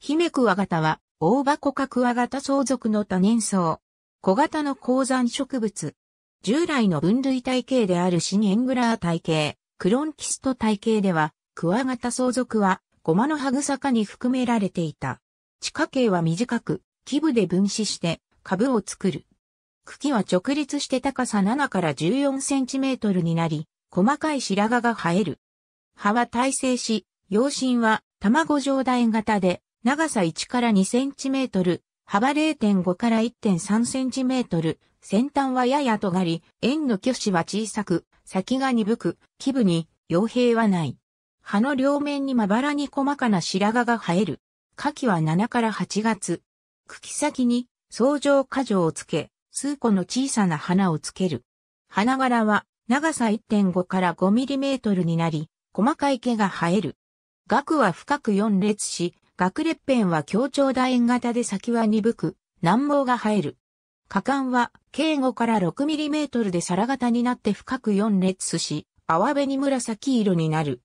ヒメクワガタは、大箱カクワガタ相続の多年草。小型の鉱山植物。従来の分類体系であるシニエングラー体系、クロンキスト体系では、クワガタ相続は、ゴマの歯。草科に含められていた。地下茎は短く、基部で分子して、株を作る。茎は直立して高さ7から14センチメートルになり、細かい白髪が生える。葉は耐性し、葉身は卵状大型で、長さ1から2センチメートル、幅0.5から1.3センチメートル、先端はやや尖り、円の虚子は小さく、先が鈍く、基部に傭兵はない。葉の両面にまばらに細かな白髪が生える。花季は7から8月。茎先に相乗果状をつけ、数個の小さな花をつける。花柄は長さ1.5から5ミリメートルになり、細かい毛が生える。額は深く4列し、学裂片は強調楕円型で先は鈍く、難毛が生える。果敢は、径5から 6mm で皿型になって深く4列し、泡紅紫色になる。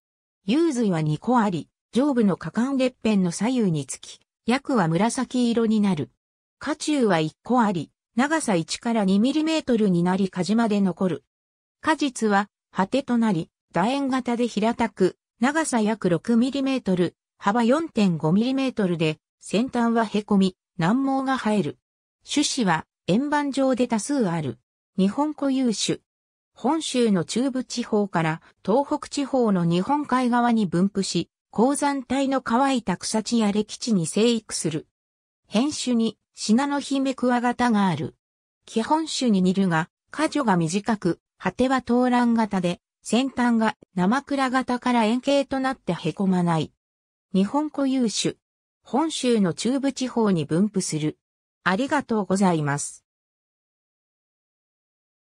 幽髄は2個あり、上部の果敢裂片の左右につき、約は紫色になる。下中は1個あり、長さ1から 2mm になり果樹まで残る。果実は、果てとなり、楕円型で平たく、長さ約 6mm、幅 4.5mm で、先端は凹み、難毛が生える。種子は円盤状で多数ある。日本固有種。本州の中部地方から東北地方の日本海側に分布し、鉱山帯の乾いた草地や歴地に生育する。変種にシナノヒメクワ型がある。基本種に似るが、果樹が短く、果ては東乱型で、先端が生倉型から円形となって凹まない。日本固有種、本州の中部地方に分布する。ありがとうございます。